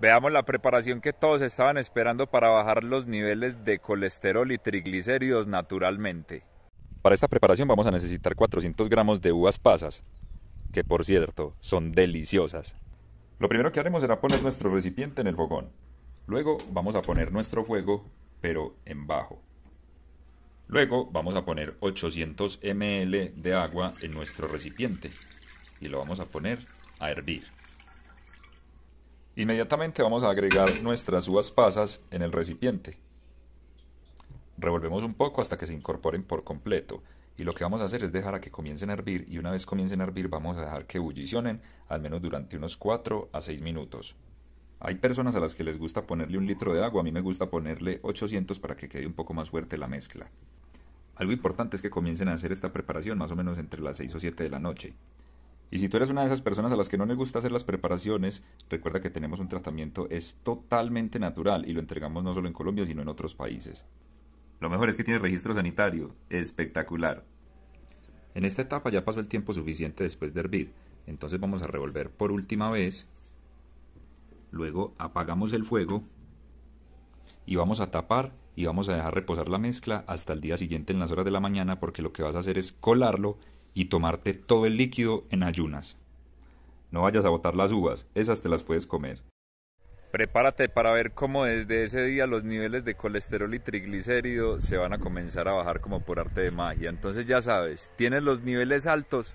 Veamos la preparación que todos estaban esperando para bajar los niveles de colesterol y triglicéridos naturalmente. Para esta preparación vamos a necesitar 400 gramos de uvas pasas, que por cierto son deliciosas. Lo primero que haremos será poner nuestro recipiente en el fogón. Luego vamos a poner nuestro fuego, pero en bajo. Luego vamos a poner 800 ml de agua en nuestro recipiente y lo vamos a poner a hervir. Inmediatamente vamos a agregar nuestras uvas pasas en el recipiente. Revolvemos un poco hasta que se incorporen por completo y lo que vamos a hacer es dejar a que comiencen a hervir y una vez comiencen a hervir vamos a dejar que bullicionen al menos durante unos 4 a 6 minutos. Hay personas a las que les gusta ponerle un litro de agua, a mí me gusta ponerle 800 para que quede un poco más fuerte la mezcla. Algo importante es que comiencen a hacer esta preparación más o menos entre las 6 o 7 de la noche. Y si tú eres una de esas personas a las que no le gusta hacer las preparaciones, recuerda que tenemos un tratamiento, es totalmente natural y lo entregamos no solo en Colombia, sino en otros países. Lo mejor es que tiene registro sanitario, espectacular. En esta etapa ya pasó el tiempo suficiente después de hervir, entonces vamos a revolver por última vez, luego apagamos el fuego y vamos a tapar y vamos a dejar reposar la mezcla hasta el día siguiente en las horas de la mañana porque lo que vas a hacer es colarlo y tomarte todo el líquido en ayunas. No vayas a botar las uvas, esas te las puedes comer. Prepárate para ver cómo desde ese día los niveles de colesterol y triglicéridos se van a comenzar a bajar como por arte de magia. Entonces ya sabes, tienes los niveles altos,